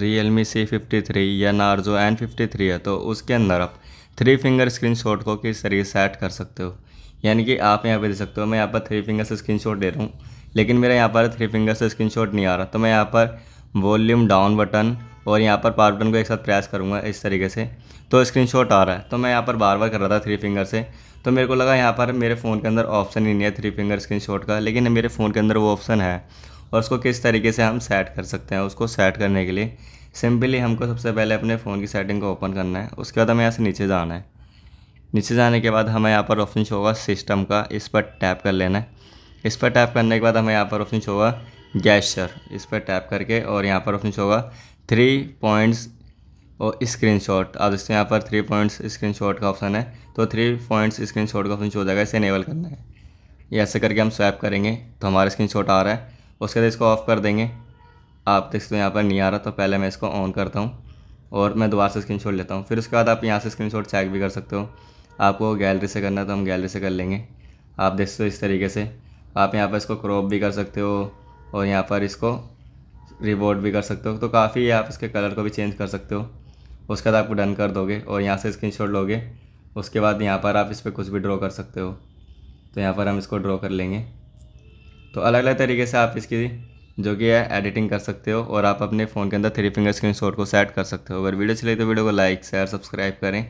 real Realme C fifty three या Narzo N fifty three है तो उसके अंदर आप थ्री फिंगर स्क्रीनशॉट को किस तरीके से ऐड कर सकते हो यानी कि आप यहाँ पे दे सकते हो मैं यहाँ पर थ्री फिंगर से स्क्रीनशॉट दे रहा हूँ लेकिन मेरा यहाँ पर थ्री फिंगर से स्क्रीनशॉट नहीं आ रहा तो मैं यहाँ पर वॉल्यूम डाउन बटन और यहाँ पर पावर बटन को एक साथ प्रेस करूँगा इस तरीके से तो शॉट आ रहा है तो मैं यहाँ पर बार बार कर रहा था थ्री फिंगर से तो मेरे को लगा यहाँ पर मेरे फ़ोन के अंदर ऑप्शन ही नहीं है थ्री फिंगर शॉट का लेकिन मेरे फ़ोन के अंदर वो ऑप्शन है और उसको किस तरीके से हम सेट कर सकते हैं उसको सेट करने के लिए सिंपली हमको सबसे पहले अपने फ़ोन की सेटिंग को ओपन करना है उसके बाद हमें यहाँ से नीचे जाना है नीचे जाने के बाद हमें यहाँ पर ऑप्शन शो होगा सिस्टम का इस पर टैप कर लेना है इस पर टैप करने के बाद हमें यहाँ पर ऑप्शन शो होगा गैशर इस पर टैप करके और यहाँ पर ऑप्शन शो होगा थ्री पॉइंट्स और शॉट आप देखते हैं यहाँ पर थ्री पॉइंट्स स्क्रीन शॉट का ऑप्शन है तो थ्री पॉइंट्स स्क्रीन शॉट का ऑप्शन शो हो जाएगा इसे इनेबल करना है ऐसे करके हम स्वैप करेंगे तो हमारा स्क्रीन शॉट आ रहा है उसके बाद इसको ऑफ़ कर देंगे आप देख सकते हो यहाँ पर नहीं आ रहा तो पहले मैं इसको ऑन करता हूँ और मैं दोबारा से स्क्रीनशॉट लेता हूँ फिर उसके बाद आप यहाँ से शॉट चेक भी कर सकते हो आपको गैलरी से करना है तो हम गैलरी से कर लेंगे आप देख सकते हो इस तरीके से आप यहाँ पर इसको क्रॉप भी कर सकते हो और यहाँ पर इसको रिवॉर्ड भी कर सकते हो तो काफ़ी आप इसके कलर को भी चेंज कर सकते हो उसके बाद आपको डन कर दोगे और यहाँ से शॉट लोगे उसके बाद यहाँ पर आप इस पर कुछ भी ड्रॉ कर सकते हो तो यहाँ पर हम इसको ड्रॉ कर लेंगे तो अलग अलग तरीके से आप इसकी जो कि है एडिटिंग कर सकते हो और आप अपने फ़ोन के अंदर थ्री फिंगर स्क्रीन शॉट को सेट कर सकते हो अगर वीडियो चले तो वीडियो को लाइक शेयर सब्सक्राइब करें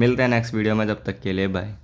मिलते हैं नेक्स्ट वीडियो में जब तक के लिए बाय